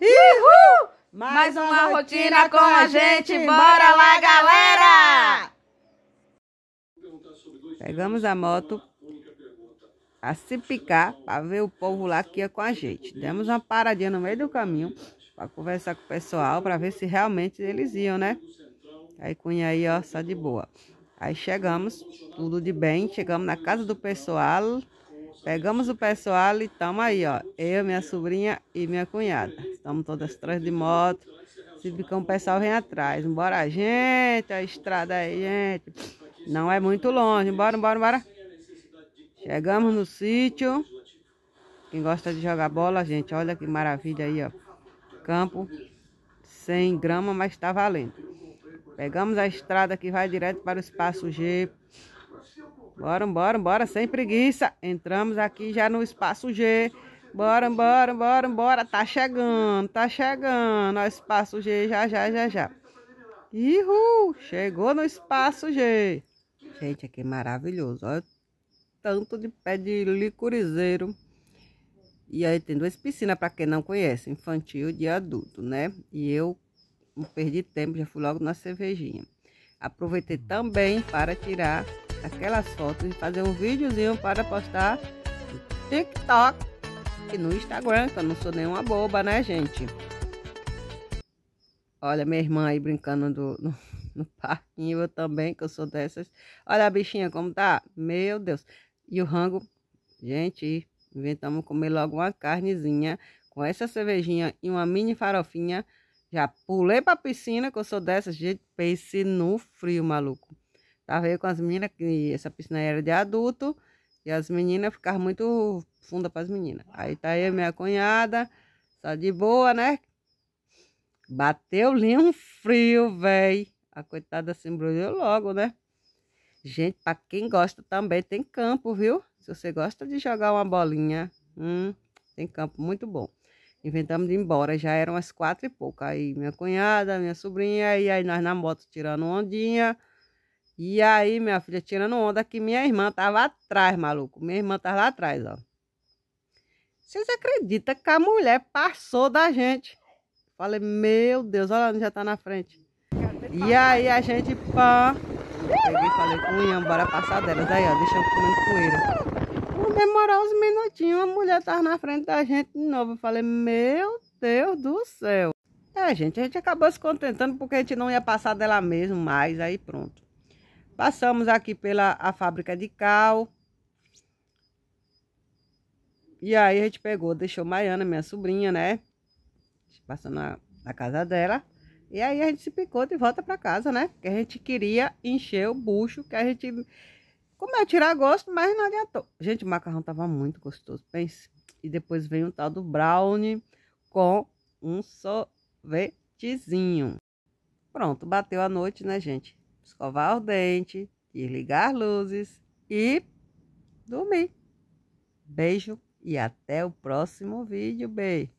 Uhul! Mais, Mais uma rotina, rotina com a gente, bora lá, galera! Pegamos a moto a se picar para ver o povo lá que ia com a gente. Demos uma paradinha no meio do caminho para conversar com o pessoal, para ver se realmente eles iam, né? Aí Cunha aí, ó, só de boa. Aí chegamos, tudo de bem, chegamos na casa do pessoal. Pegamos o pessoal e estamos aí, ó. Eu, minha sobrinha e minha cunhada. Estamos todas atrás de moto. Se ficar um pessoal, vem atrás. Bora, gente. A estrada aí, gente. Não é muito longe. Bora, bora, bora. Chegamos no sítio. Quem gosta de jogar bola, gente, olha que maravilha aí, ó. Campo sem grama, mas está valendo. Pegamos a estrada que vai direto para o espaço G. Bora, bora, bora, sem preguiça. Entramos aqui já no espaço G. Bora, bora, bora, bora. Tá chegando, tá chegando. Ó, espaço G, já, já, já, já. Ihu, chegou no espaço G. Gente, aqui é maravilhoso. Olha tanto de pé de licorizeiro. E aí tem duas piscinas, para quem não conhece, infantil e adulto, né? E eu não perdi tempo, já fui logo na cervejinha. Aproveitei também para tirar aquelas fotos e fazer um videozinho para postar no TikTok e no Instagram, que eu não sou nenhuma boba, né, gente? Olha, minha irmã aí brincando do, no, no parquinho, eu também, que eu sou dessas. Olha a bichinha como tá. Meu Deus. E o rango, gente, inventamos comer logo uma carnezinha com essa cervejinha e uma mini farofinha. Já pulei pra piscina, que eu sou dessas, gente, pense no frio, maluco. Tava eu com as meninas, que essa piscina era de adulto, e as meninas ficavam muito funda para as meninas. Aí tá aí minha cunhada, só de boa, né? Bateu-lhe um frio, velho. A coitada se embrulhou logo, né? Gente, para quem gosta também tem campo, viu? Se você gosta de jogar uma bolinha, hum, tem campo muito bom. Inventamos de ir embora, já eram as quatro e pouco. Aí minha cunhada, minha sobrinha, e aí nós na moto tirando ondinha. E aí, minha filha, tirando onda que minha irmã tava atrás, maluco. Minha irmã tava lá atrás, ó. Vocês acreditam que a mulher passou da gente? Falei, meu Deus, olha onde já tá na frente. E aí a gente, pá. Peguei falei com bora passar delas. Aí, ó, deixa eu comer poeira. Não demorou uns minutinhos, a mulher tava tá na frente da gente de novo. Eu falei, meu Deus do céu. É, gente, a gente acabou se contentando porque a gente não ia passar dela mesmo mais. Aí pronto. Passamos aqui pela a fábrica de cal. E aí a gente pegou, deixou Mariana, minha sobrinha, né? Passando na, na casa dela. E aí a gente se picou de volta para casa, né? Porque a gente queria encher o bucho, que a gente comeu é tirar gosto, mas não adiantou. Gente, o macarrão tava muito gostoso, pense. E depois veio o tal do brownie com um sorvetezinho. Pronto, bateu a noite, né, gente? escovar o dente, desligar luzes e dormir. Beijo e até o próximo vídeo. Beijo.